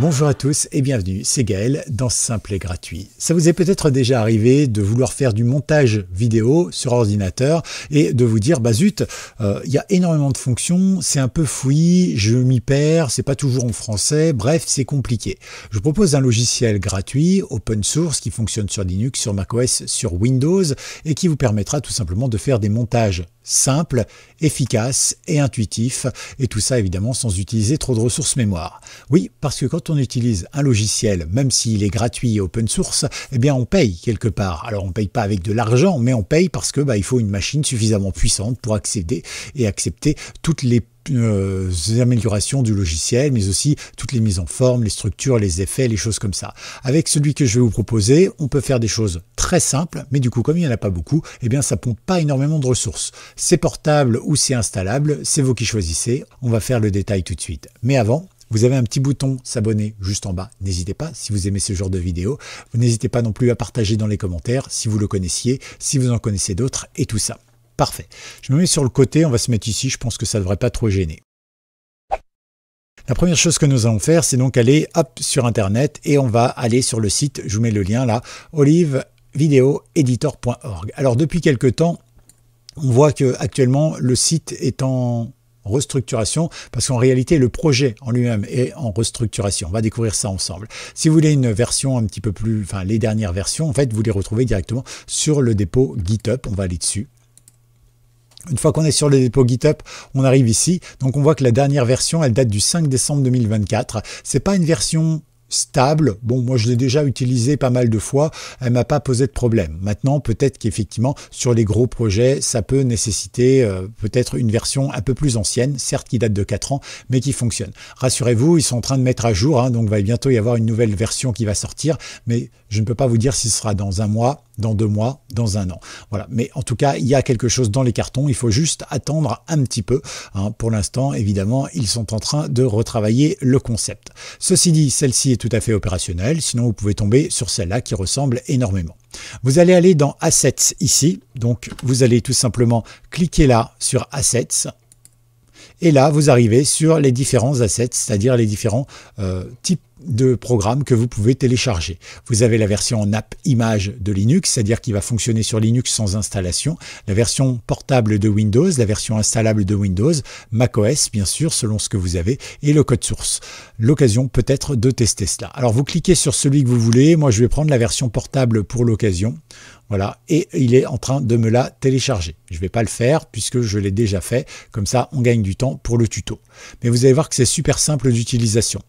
Bonjour à tous et bienvenue, c'est Gaël dans Simple et Gratuit. Ça vous est peut-être déjà arrivé de vouloir faire du montage vidéo sur ordinateur et de vous dire bah zut, euh, il y a énormément de fonctions, c'est un peu fouillis, je m'y perds, c'est pas toujours en français, bref c'est compliqué. Je vous propose un logiciel gratuit, open source, qui fonctionne sur Linux, sur macOS, sur Windows et qui vous permettra tout simplement de faire des montages simple, efficace et intuitif, et tout ça évidemment sans utiliser trop de ressources mémoire. Oui, parce que quand on utilise un logiciel, même s'il est gratuit et open source, eh bien on paye quelque part. Alors on paye pas avec de l'argent, mais on paye parce que bah, il faut une machine suffisamment puissante pour accéder et accepter toutes les euh, améliorations du logiciel, mais aussi toutes les mises en forme, les structures, les effets, les choses comme ça. Avec celui que je vais vous proposer, on peut faire des choses très simples, mais du coup, comme il n'y en a pas beaucoup, eh bien, ça pompe pas énormément de ressources. C'est portable ou c'est installable, c'est vous qui choisissez. On va faire le détail tout de suite. Mais avant, vous avez un petit bouton s'abonner juste en bas. N'hésitez pas si vous aimez ce genre de vidéo. Vous n'hésitez pas non plus à partager dans les commentaires si vous le connaissiez, si vous en connaissez d'autres et tout ça. Parfait. Je me mets sur le côté, on va se mettre ici, je pense que ça ne devrait pas trop gêner. La première chose que nous allons faire, c'est donc aller sur Internet et on va aller sur le site, je vous mets le lien là, olivevideoeditor.org. Alors depuis quelques temps, on voit que actuellement le site est en restructuration, parce qu'en réalité, le projet en lui-même est en restructuration. On va découvrir ça ensemble. Si vous voulez une version un petit peu plus, enfin les dernières versions, en fait, vous les retrouvez directement sur le dépôt GitHub. On va aller dessus. Une fois qu'on est sur le dépôt GitHub, on arrive ici. Donc on voit que la dernière version, elle date du 5 décembre 2024. C'est pas une version stable. Bon, moi je l'ai déjà utilisée pas mal de fois, elle m'a pas posé de problème. Maintenant, peut-être qu'effectivement sur les gros projets, ça peut nécessiter euh, peut-être une version un peu plus ancienne, certes qui date de 4 ans, mais qui fonctionne. Rassurez-vous, ils sont en train de mettre à jour, hein, donc va bientôt y avoir une nouvelle version qui va sortir, mais je ne peux pas vous dire si ce sera dans un mois, dans deux mois, dans un an. Voilà. Mais en tout cas, il y a quelque chose dans les cartons. Il faut juste attendre un petit peu. Hein. Pour l'instant, évidemment, ils sont en train de retravailler le concept. Ceci dit, celle-ci est tout à fait opérationnelle. Sinon, vous pouvez tomber sur celle-là qui ressemble énormément. Vous allez aller dans Assets ici. Donc, vous allez tout simplement cliquer là sur Assets. Et là, vous arrivez sur les différents assets, c'est-à-dire les différents euh, types de programmes que vous pouvez télécharger. Vous avez la version en app image de Linux, c'est-à-dire qui va fonctionner sur Linux sans installation, la version portable de Windows, la version installable de Windows, macOS bien sûr selon ce que vous avez et le code source. L'occasion peut-être de tester cela. Alors vous cliquez sur celui que vous voulez, moi je vais prendre la version portable pour l'occasion. Voilà, et il est en train de me la télécharger. Je ne vais pas le faire puisque je l'ai déjà fait, comme ça on gagne du temps pour le tuto. Mais vous allez voir que c'est super simple d'utilisation.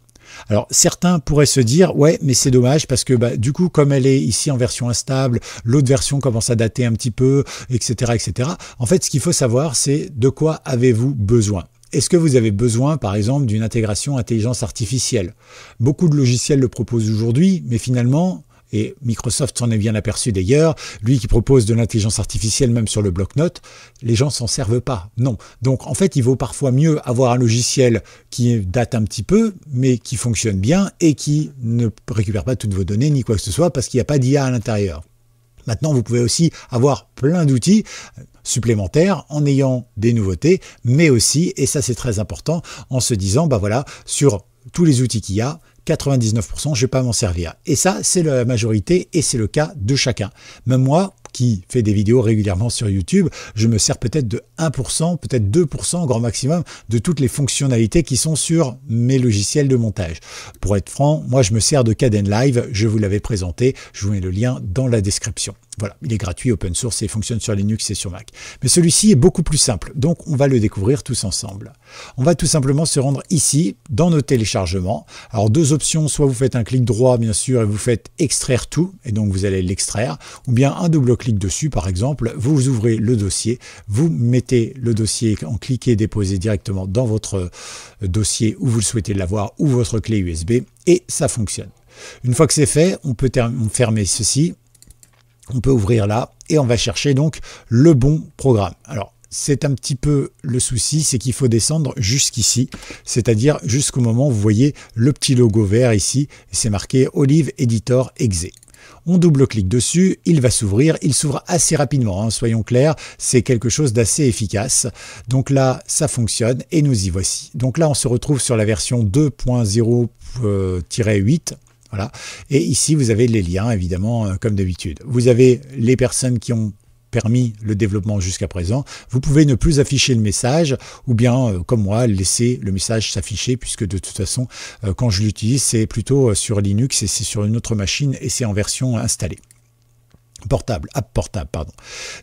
Alors certains pourraient se dire ouais mais c'est dommage parce que bah, du coup comme elle est ici en version instable, l'autre version commence à dater un petit peu, etc. etc. En fait ce qu'il faut savoir c'est de quoi avez-vous besoin est-ce que vous avez besoin, par exemple, d'une intégration intelligence artificielle Beaucoup de logiciels le proposent aujourd'hui, mais finalement, et Microsoft s'en est bien aperçu d'ailleurs. Lui qui propose de l'intelligence artificielle même sur le bloc-notes, les gens s'en servent pas. Non. Donc en fait, il vaut parfois mieux avoir un logiciel qui date un petit peu, mais qui fonctionne bien et qui ne récupère pas toutes vos données ni quoi que ce soit parce qu'il n'y a pas d'IA à l'intérieur. Maintenant, vous pouvez aussi avoir plein d'outils supplémentaires en ayant des nouveautés, mais aussi, et ça c'est très important, en se disant, bah voilà, sur tous les outils qu'il y a, 99%, je ne vais pas m'en servir. Et ça, c'est la majorité et c'est le cas de chacun. Même moi, qui fais des vidéos régulièrement sur YouTube, je me sers peut-être de 1%, peut-être 2% au grand maximum de toutes les fonctionnalités qui sont sur mes logiciels de montage. Pour être franc, moi je me sers de Caden Live, je vous l'avais présenté, je vous mets le lien dans la description. Voilà, il est gratuit, open source et fonctionne sur Linux et sur Mac. Mais celui-ci est beaucoup plus simple, donc on va le découvrir tous ensemble. On va tout simplement se rendre ici, dans nos téléchargements. Alors deux options, soit vous faites un clic droit bien sûr et vous faites extraire tout, et donc vous allez l'extraire, ou bien un double clic dessus par exemple, vous ouvrez le dossier, vous mettez le dossier en cliquez déposer directement dans votre euh, dossier où vous le souhaitez l'avoir ou votre clé USB, et ça fonctionne. Une fois que c'est fait, on peut fermer ceci on peut ouvrir là et on va chercher donc le bon programme. Alors, c'est un petit peu le souci, c'est qu'il faut descendre jusqu'ici, c'est-à-dire jusqu'au moment où vous voyez le petit logo vert ici, c'est marqué Olive Editor Exe. On double-clique dessus, il va s'ouvrir, il s'ouvre assez rapidement, hein, soyons clairs, c'est quelque chose d'assez efficace. Donc là, ça fonctionne et nous y voici. Donc là, on se retrouve sur la version 2.0-8. Voilà. Et ici, vous avez les liens, évidemment, euh, comme d'habitude. Vous avez les personnes qui ont permis le développement jusqu'à présent, vous pouvez ne plus afficher le message ou bien, euh, comme moi, laisser le message s'afficher puisque de toute façon, euh, quand je l'utilise, c'est plutôt sur Linux et c'est sur une autre machine et c'est en version installée portable, app portable, pardon.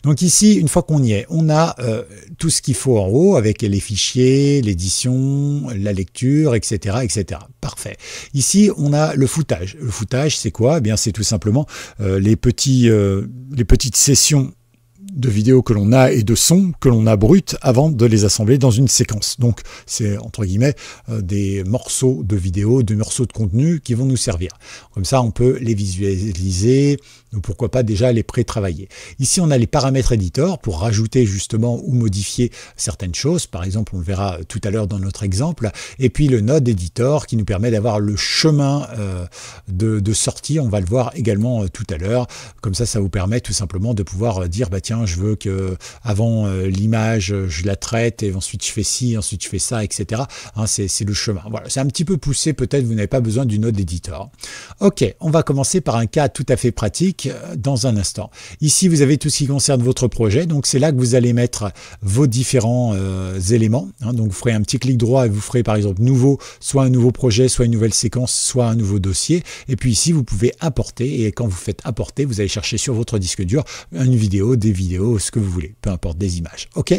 Donc ici, une fois qu'on y est, on a euh, tout ce qu'il faut en haut avec les fichiers, l'édition, la lecture, etc., etc. Parfait. Ici, on a le footage. Le footage, c'est quoi Eh bien, c'est tout simplement euh, les euh, les petites sessions de vidéos que l'on a et de sons que l'on a brut avant de les assembler dans une séquence. Donc c'est entre guillemets euh, des morceaux de vidéos, des morceaux de contenu qui vont nous servir. Comme ça on peut les visualiser, ou pourquoi pas déjà les pré-travailler. Ici on a les paramètres éditeurs pour rajouter justement ou modifier certaines choses, par exemple on le verra tout à l'heure dans notre exemple, et puis le node éditeur qui nous permet d'avoir le chemin euh, de, sortie, on va le voir également euh, tout à l'heure, comme ça ça vous permet tout simplement de pouvoir dire bah tiens je veux que avant euh, l'image, euh, je la traite et ensuite je fais ci, ensuite je fais ça, etc. Hein, c'est le chemin. Voilà, c'est un petit peu poussé, peut-être vous n'avez pas besoin d'une autre éditeur Ok, on va commencer par un cas tout à fait pratique euh, dans un instant. Ici, vous avez tout ce qui concerne votre projet, donc c'est là que vous allez mettre vos différents éléments. Hein, donc vous ferez un petit clic droit et vous ferez par exemple nouveau, soit un nouveau projet, soit une nouvelle séquence, soit un nouveau dossier. Et puis ici, vous pouvez apporter et quand vous faites apporter vous allez chercher sur votre disque dur une vidéo, des vidéos ce que vous voulez, peu importe, des images. Ok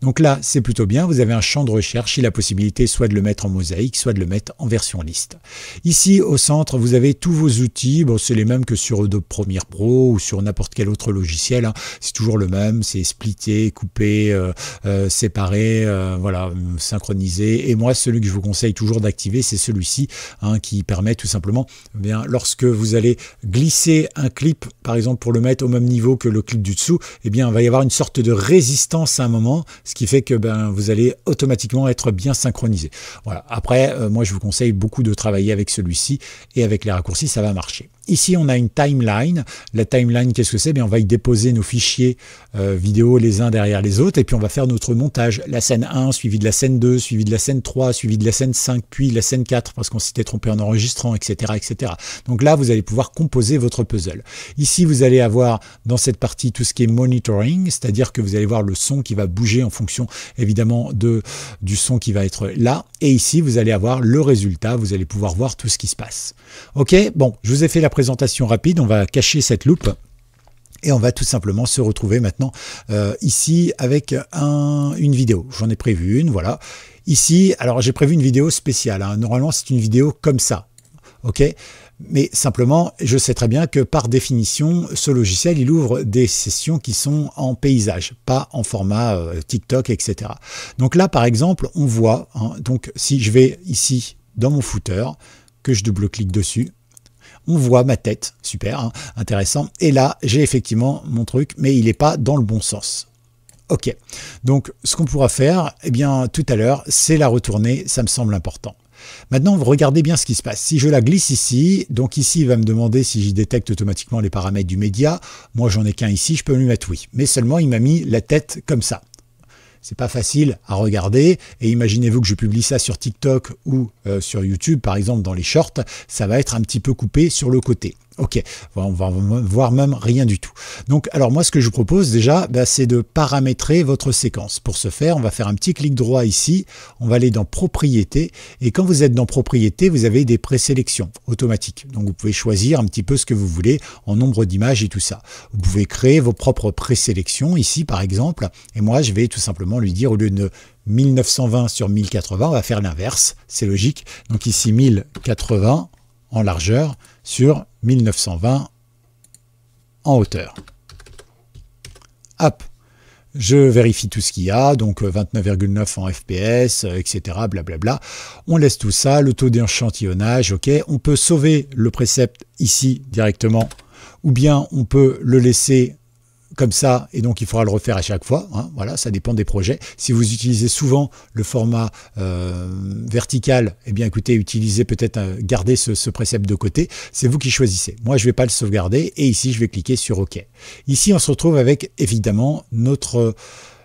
Donc là, c'est plutôt bien, vous avez un champ de recherche et la possibilité soit de le mettre en mosaïque, soit de le mettre en version liste. Ici, au centre, vous avez tous vos outils, bon, c'est les mêmes que sur Adobe Premiere Pro ou sur n'importe quel autre logiciel, hein. c'est toujours le même, c'est splitter couper euh, séparer euh, séparé, euh, voilà, synchroniser Et moi, celui que je vous conseille toujours d'activer, c'est celui-ci, hein, qui permet tout simplement, eh bien, lorsque vous allez glisser un clip, par exemple, pour le mettre au même niveau que le clip du dessous, eh bien, il va y avoir une sorte de résistance à un moment, ce qui fait que ben, vous allez automatiquement être bien synchronisé. Voilà. Après, euh, moi, je vous conseille beaucoup de travailler avec celui-ci et avec les raccourcis, ça va marcher. Ici, on a une timeline. La timeline, qu'est-ce que c'est eh On va y déposer nos fichiers euh, vidéo les uns derrière les autres, et puis on va faire notre montage. La scène 1, suivie de la scène 2, suivie de la scène 3, suivie de la scène 5, puis la scène 4, parce qu'on s'était trompé en enregistrant, etc., etc. Donc là, vous allez pouvoir composer votre puzzle. Ici, vous allez avoir dans cette partie tout ce qui est monitoring, c'est-à-dire que vous allez voir le son qui va bouger en fonction, évidemment, de, du son qui va être là. Et ici, vous allez avoir le résultat, vous allez pouvoir voir tout ce qui se passe. Ok Bon, je vous ai fait la présentation rapide, on va cacher cette loupe. Et on va tout simplement se retrouver maintenant euh, ici avec un, une vidéo. J'en ai prévu une, voilà. Ici, alors j'ai prévu une vidéo spéciale. Hein. Normalement, c'est une vidéo comme ça. OK mais simplement, je sais très bien que par définition, ce logiciel, il ouvre des sessions qui sont en paysage, pas en format euh, TikTok, etc. Donc là, par exemple, on voit, hein, donc si je vais ici dans mon footer, que je double-clique dessus, on voit ma tête, super, hein, intéressant. Et là, j'ai effectivement mon truc, mais il n'est pas dans le bon sens. Ok, donc ce qu'on pourra faire, eh bien tout à l'heure, c'est la retourner, ça me semble important. Maintenant, regardez bien ce qui se passe. Si je la glisse ici, donc ici, il va me demander si j'y détecte automatiquement les paramètres du média. Moi, j'en ai qu'un ici, je peux lui mettre oui. Mais seulement, il m'a mis la tête comme ça. C'est pas facile à regarder. Et imaginez-vous que je publie ça sur TikTok ou euh, sur YouTube, par exemple, dans les shorts, ça va être un petit peu coupé sur le côté. Ok, on va voir même rien du tout. Donc, alors moi, ce que je vous propose déjà, bah, c'est de paramétrer votre séquence. Pour ce faire, on va faire un petit clic droit ici, on va aller dans Propriétés, et quand vous êtes dans Propriétés, vous avez des présélections automatiques. Donc, vous pouvez choisir un petit peu ce que vous voulez en nombre d'images et tout ça. Vous pouvez créer vos propres présélections ici, par exemple, et moi, je vais tout simplement lui dire, au lieu de 1920 sur 1080, on va faire l'inverse, c'est logique. Donc ici 1080 en largeur sur 1920 en hauteur. Hop, je vérifie tout ce qu'il y a, donc 29,9 euh, en FPS, etc. Euh, Blablabla. On laisse tout ça, le taux d'échantillonnage, ok. On peut sauver le précepte ici directement, ou bien on peut le laisser comme ça, et donc il faudra le refaire à chaque fois. Hein, voilà, ça dépend des projets. Si vous utilisez souvent le format euh, vertical, eh bien écoutez, utilisez peut-être, euh, gardez ce, ce, précepte de côté. C'est vous qui choisissez. Moi, je ne vais pas le sauvegarder, et ici, je vais cliquer sur OK. Ici, on se retrouve avec évidemment notre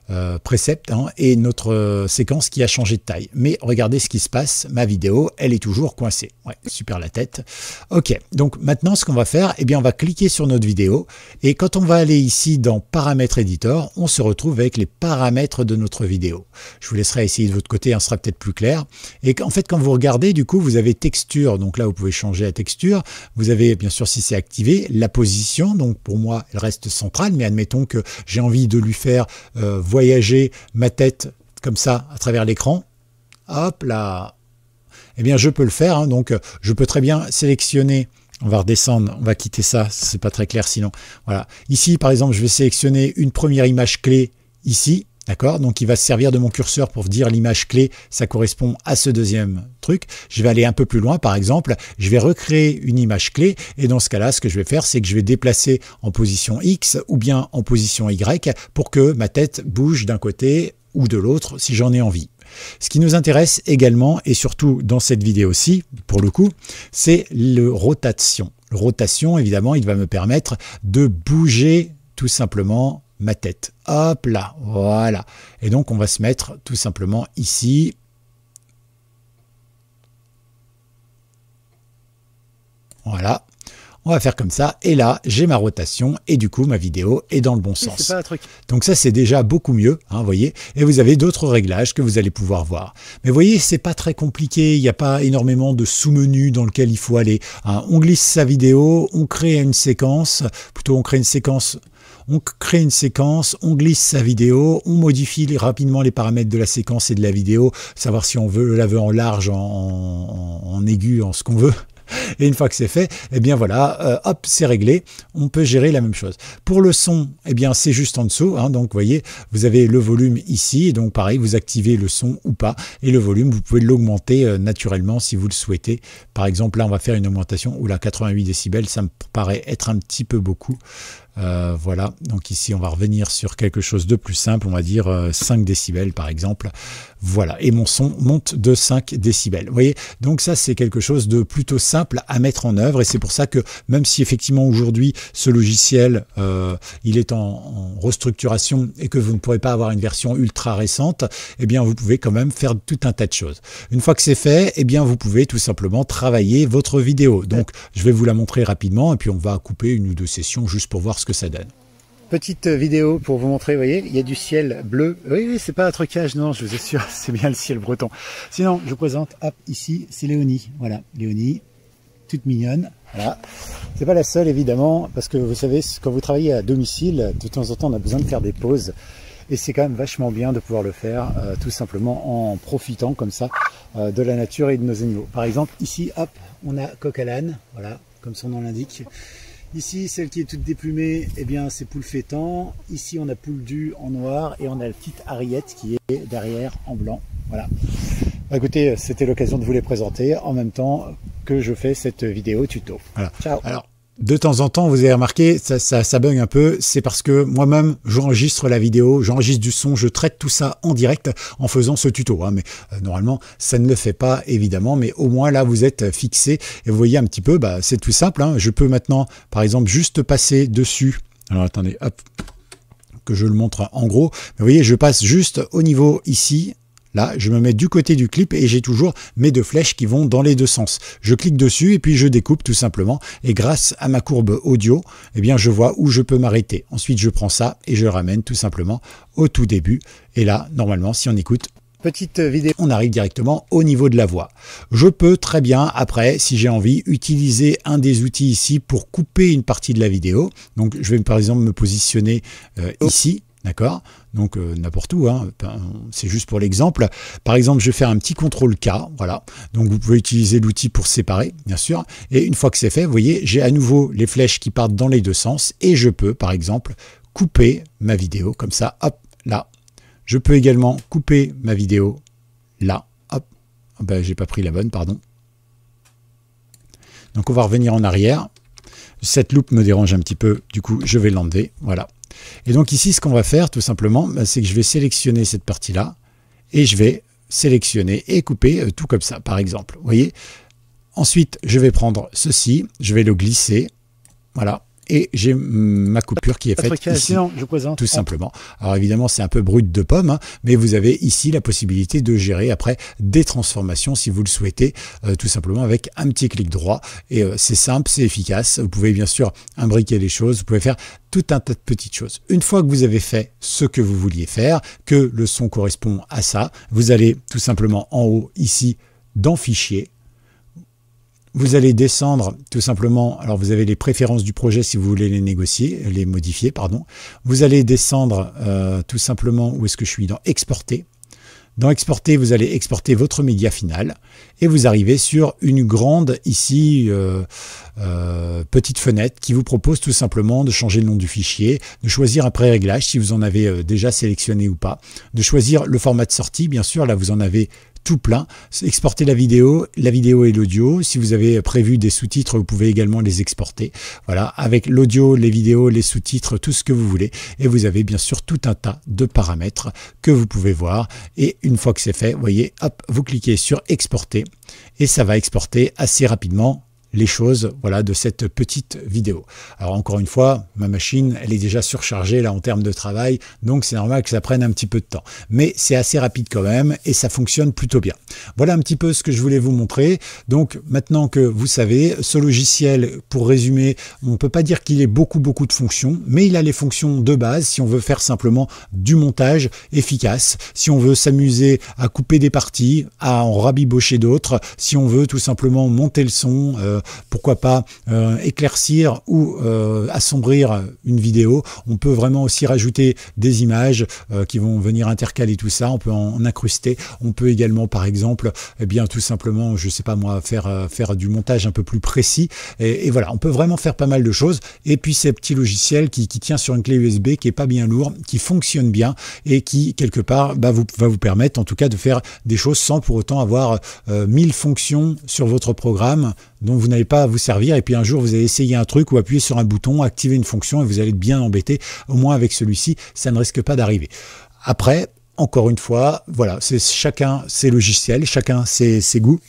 euh, précepte hein, et notre euh, séquence qui a changé de taille. Mais regardez ce qui se passe, ma vidéo, elle est toujours coincée. Ouais, super la tête. Ok, donc maintenant ce qu'on va faire, et eh bien on va cliquer sur notre vidéo et quand on va aller ici dans paramètres éditeur, on se retrouve avec les paramètres de notre vidéo. Je vous laisserai essayer de votre côté, on hein, sera peut-être plus clair. Et en fait quand vous regardez, du coup vous avez texture, donc là vous pouvez changer la texture, vous avez bien sûr si c'est activé, la position, donc pour moi elle reste centrale, mais admettons que j'ai envie de lui faire euh, voyager ma tête comme ça à travers l'écran, hop là, et eh bien je peux le faire. Hein, donc euh, je peux très bien sélectionner on va redescendre, on va quitter ça, c'est pas très clair sinon. Voilà. Ici, par exemple, je vais sélectionner une première image clé ici. D'accord Donc il va se servir de mon curseur pour dire l'image clé, ça correspond à ce deuxième truc. Je vais aller un peu plus loin, par exemple, je vais recréer une image clé et dans ce cas-là, ce que je vais faire, c'est que je vais déplacer en position X ou bien en position Y pour que ma tête bouge d'un côté ou de l'autre si j'en ai envie. Ce qui nous intéresse également, et surtout dans cette vidéo aussi, pour le coup, c'est le rotation. Le rotation, évidemment, il va me permettre de bouger tout simplement ma tête. Hop là, voilà. Et donc on va se mettre tout simplement ici. Voilà. On va faire comme ça. Et là, j'ai ma rotation et du coup, ma vidéo est dans le bon sens. Donc ça, c'est déjà beaucoup mieux, hein, voyez. Et vous avez d'autres réglages que vous allez pouvoir voir. Mais voyez, c'est pas très compliqué. Il n'y a pas énormément de sous-menus dans lequel il faut aller. Hein. On glisse sa vidéo, on crée une séquence. Plutôt, on crée une séquence on crée une séquence, on glisse sa vidéo, on modifie rapidement les paramètres de la séquence et de la vidéo, savoir si on veut la veut en large, en, aigu, en ce qu'on veut. Et une fois que c'est fait, eh bien voilà, euh, hop, c'est réglé. On peut gérer la même chose. Pour le son, eh bien c'est juste en dessous. Hein. donc, vous voyez, vous avez le volume ici. donc, pareil, vous activez le son ou pas. Et le volume, vous pouvez l'augmenter euh, naturellement si vous le souhaitez. Par exemple, là, on va faire une augmentation où la 88 décibels, ça me paraît être un petit peu beaucoup. Euh, voilà, donc ici on va revenir sur quelque chose de plus simple, on va dire 5 euh, décibels par exemple. Voilà, et mon son monte de 5 décibels. Vous voyez, donc ça c'est quelque chose de plutôt simple à mettre en œuvre et c'est pour ça que même si effectivement aujourd'hui ce logiciel euh, il est en, restructuration et que vous ne pourrez pas avoir une version ultra récente, eh bien vous pouvez quand même faire tout un tas de choses. Une fois que c'est fait, eh bien vous pouvez tout simplement travailler votre vidéo. Donc je vais vous la montrer rapidement et puis on va couper une ou deux sessions juste pour voir que ça donne. Petite vidéo pour vous montrer, vous voyez, il y a du ciel bleu. Oui, oui, c'est pas un trucage, non, je vous assure, c'est bien le ciel breton. Sinon, je vous présente, hop, ici, c'est Léonie. Voilà, Léonie, toute mignonne. Voilà. C'est pas la seule, évidemment, parce que vous savez, quand vous travaillez à domicile, de temps en temps, on a besoin de faire des pauses. Et c'est quand même vachement bien de pouvoir le faire, euh, tout simplement en profitant comme ça euh, de la nature et de nos animaux. Par exemple, ici, hop, on a coq voilà, comme son nom l'indique. Ici, celle qui est toute déplumée, eh bien, c'est poule fêtant. Ici, on a poule du en noir et on a la petite Ariette qui est derrière en blanc. Voilà. Bah, écoutez, c'était l'occasion de vous les présenter en même temps que je fais cette vidéo tuto. Voilà. Ciao de temps en temps, vous avez remarqué, ça, ça, bug un peu, c'est parce que moi-même, j'enregistre la vidéo, j'enregistre du son, je traite tout ça en direct en faisant ce tuto. Hein. mais euh, normalement, ça ne le fait pas, évidemment, mais au moins là, vous êtes fixé et vous voyez un petit peu, bah, c'est tout simple. Hein. je peux maintenant, par exemple, juste passer dessus. Alors attendez, hop, que je le montre en gros. Mais vous voyez, je passe juste au niveau ici Là, je me mets du côté du clip et j'ai toujours mes deux flèches qui vont dans les deux sens. Je clique dessus et puis je découpe tout simplement. Et grâce à ma courbe audio, eh bien, je vois où je peux m'arrêter. Ensuite, je prends ça et je ramène tout simplement au tout début. Et là, normalement, si on écoute, petite euh, vidéo. On arrive directement au niveau de la voix. Je peux très bien, après, si j'ai envie, utiliser un des outils ici pour couper une partie de la vidéo. Donc, je vais par exemple me positionner euh, oh. ici D'accord Donc euh, n'importe où, hein. c'est juste pour l'exemple. Par exemple, je vais faire un petit contrôle K, voilà. Donc vous pouvez utiliser l'outil pour séparer, bien sûr. Et une fois que c'est fait, vous voyez, j'ai à nouveau les flèches qui partent dans les deux sens et je peux, par exemple, couper ma vidéo comme ça, hop, là. Je peux également couper ma vidéo là, hop. Ah ben, j'ai pas pris la bonne, pardon. Donc on va revenir en arrière. Cette loupe me dérange un petit peu, du coup je vais l'enlever, voilà. Et donc ici, ce qu'on va faire tout simplement, bah, c'est que je vais sélectionner cette partie-là et je vais sélectionner et couper euh, tout comme ça, par exemple. Vous voyez Ensuite, je vais prendre ceci, je vais le glisser. Voilà, et j'ai ma coupure qui est faite ici, tout simplement. Alors évidemment, c'est un peu brut de pomme, hein, mais vous avez ici la possibilité de gérer après des transformations si vous le souhaitez, euh, tout simplement avec un petit clic droit. Et euh, c'est simple, c'est efficace. Vous pouvez bien sûr imbriquer les choses, vous pouvez faire tout un tas de petites choses. Une fois que vous avez fait ce que vous vouliez faire, que le son correspond à ça, vous allez tout simplement en haut ici dans Fichier, vous allez descendre tout simplement, alors vous avez les préférences du projet si vous voulez les négocier, les modifier, pardon. Vous allez descendre euh, tout simplement, où est-ce que je suis Dans Exporter. Dans Exporter, vous allez exporter votre média final et vous arrivez sur une grande, ici, euh, euh, petite fenêtre qui vous propose tout simplement de changer le nom du fichier, de choisir un pré-réglage si vous en avez déjà sélectionné ou pas, de choisir le format de sortie, bien sûr, là vous en avez tout plein. Exporter la vidéo, la vidéo et l'audio. Si vous avez prévu des sous-titres, vous pouvez également les exporter. Voilà, avec l'audio, les vidéos, les sous-titres, tout ce que vous voulez. Et vous avez bien sûr tout un tas de paramètres que vous pouvez voir. Et une fois que c'est fait, vous voyez, hop, vous cliquez sur exporter et ça va exporter assez rapidement les choses voilà, de cette petite vidéo. Alors encore une fois, ma machine, elle est déjà surchargée là en termes de travail, donc c'est normal que ça prenne un petit peu de temps. Mais c'est assez rapide quand même et ça fonctionne plutôt bien. Voilà un petit peu ce que je voulais vous montrer. Donc maintenant que vous savez, ce logiciel, pour résumer, on ne peut pas dire qu'il ait beaucoup beaucoup de fonctions, mais il a les fonctions de base si on veut faire simplement du montage efficace, si on veut s'amuser à couper des parties, à en rabibocher d'autres, si on veut tout simplement monter le son, euh, euh, pourquoi pas euh, éclaircir ou euh, assombrir une vidéo. On peut vraiment aussi rajouter des images qui vont venir intercaler tout ça. On peut en, incruster. On peut également, par exemple, eh bien tout simplement, je sais pas moi, faire faire du montage un peu plus précis. Et, voilà, on peut vraiment faire pas mal de choses. Et puis ces petits logiciel qui, tient sur une clé USB qui est pas bien lourd, qui fonctionne bien et qui quelque part bah, vous, va vous permettre en tout cas de faire des choses sans pour autant avoir mille fonctions sur votre programme dont vous n'avez pas à vous servir et puis un jour vous allez essayer un truc ou appuyer sur un bouton, activer une fonction et vous allez être bien embêté. Au moins avec celui-ci, ça ne risque pas d'arriver. Après, encore une fois, voilà, c'est chacun ses logiciels, chacun ses goûts.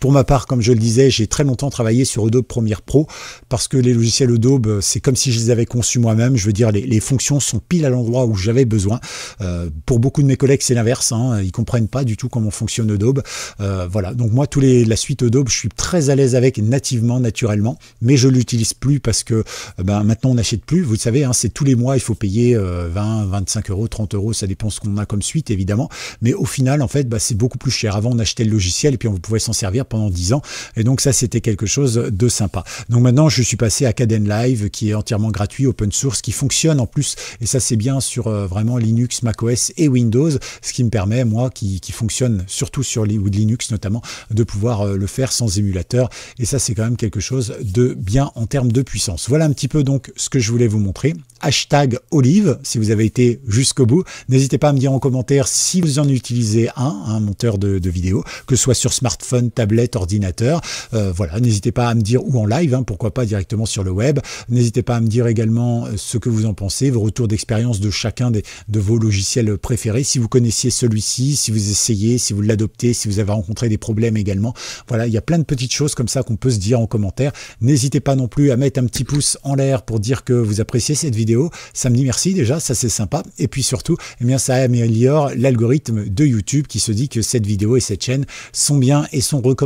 Pour ma part, comme je le disais, j'ai très longtemps travaillé sur Adobe Premiere Pro parce que les logiciels Adobe, euh, c'est comme si je les avais conçus moi-même. Je veux dire, les, fonctions sont pile à l'endroit où j'avais besoin. Euh, pour beaucoup de mes collègues, c'est l'inverse. Hein, ils comprennent pas du tout comment fonctionne Adobe. Euh, voilà. Donc moi, tous les, la suite Adobe, je suis très à l'aise avec nativement, naturellement, mais je l'utilise plus parce que ben, maintenant on n'achète plus. Vous le savez, hein, c'est tous les mois, il faut payer 20, 25 euros, 30 euros, ça dépend ce qu'on a comme suite évidemment. Mais au final, en fait, bah, c'est beaucoup plus cher. Avant, on achetait le logiciel et puis on pouvait s'en servir pendant 10 ans. Et donc ça, c'était quelque chose de sympa. Donc maintenant, je suis passé à Caden Live, qui est entièrement gratuit, open source, qui fonctionne en plus. Et ça, c'est bien sur euh, vraiment Linux, macOS et Windows, ce qui me permet, moi, qui, qui fonctionne surtout sur Linux notamment, de pouvoir euh, le faire sans émulateur. Et ça, c'est quand même quelque chose de bien en termes de puissance. Voilà un petit peu donc ce que je voulais vous montrer. Hashtag Olive, si vous avez été jusqu'au bout. N'hésitez pas à me dire en commentaire si vous en utilisez un, un monteur de, de vidéo, que ce soit sur smartphone, tablette, ordinateur. Euh, voilà, n'hésitez pas à me dire, ou en live, hein, pourquoi pas directement sur le web. N'hésitez pas à me dire également euh, ce que vous en pensez, vos retours d'expérience de chacun des, de vos logiciels préférés. Si vous connaissiez celui-ci, si vous essayez, si vous l'adoptez, si vous avez rencontré des problèmes également. Voilà, il y a plein de petites choses comme ça qu'on peut se dire en commentaire. N'hésitez pas non plus à mettre un petit pouce en l'air pour dire que vous appréciez cette vidéo. Ça me dit merci déjà, ça c'est sympa. Et puis surtout, et eh bien, ça améliore l'algorithme de YouTube qui se dit que cette vidéo et cette chaîne sont bien et sont recommandées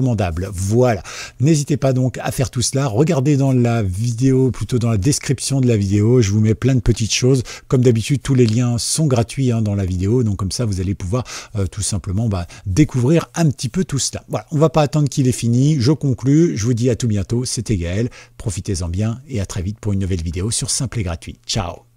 voilà. N'hésitez pas donc à faire tout cela. Regardez dans la vidéo, plutôt dans la description de la vidéo, je vous mets plein de petites choses. Comme d'habitude, tous les liens sont gratuits hein, dans la vidéo, donc comme ça, vous allez pouvoir euh, tout simplement bah, découvrir un petit peu tout cela. Voilà, on va pas attendre qu'il est fini. Je conclue. Je vous dis à tout bientôt. C'était Gaël. Profitez-en bien et à très vite pour une nouvelle vidéo sur Simple et Gratuit. Ciao